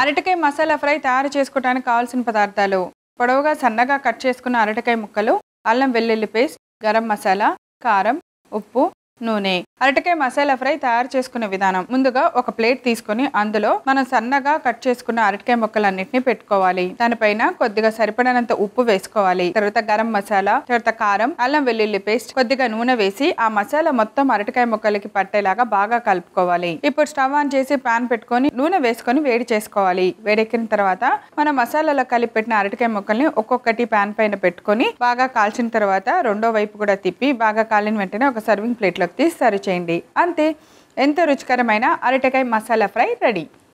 అరటికాయ మసాలా ఫ్రై తయారు చేసుకోవడానికి కావాల్సిన పదార్థాలు పొడవుగా సన్నగా కట్ చేసుకున్న అరటికాయ ముక్కలు అల్లం వెల్లుల్లి పేస్ట్ గరం మసాలా కారం ఉప్పు నూనె అరటికాయ మసాలా ఫ్రై తయారు చేసుకునే విధానం ముందుగా ఒక ప్లేట్ తీసుకుని అందులో మనం సన్నగా కట్ చేసుకున్న అరటికాయ ముక్కలన్నింటినీ పెట్టుకోవాలి దానిపైన కొద్దిగా సరిపడనంత ఉప్పు వేసుకోవాలి తర్వాత గరం మసాలా తర్వాత కారం అల్లం వెల్లుల్లి పేస్ట్ కొద్దిగా నూనె వేసి ఆ మసాలా మొత్తం అరటికాయ ముక్కలకి పట్టేలాగా బాగా కలుపుకోవాలి ఇప్పుడు స్టవ్ ఆన్ చేసి పాన్ పెట్టుకొని నూనె వేసుకొని వేడి చేసుకోవాలి వేడెక్కిన తర్వాత మనం మసాలాలో కలిపి పెట్టిన అరటికాయ ముక్కల్ని ఒక్కొక్కటి పాన్ పైన పెట్టుకొని బాగా కాల్చిన తర్వాత రెండో వైపు కూడా తిప్పి బాగా కాలిన వెంటనే ఒక సర్వింగ్ ప్లేట్లో ప్రతిసారి చేయండి అంతే ఎంతో రుచికరమైన అరటికాయ మసాలా ఫ్రై రెడీ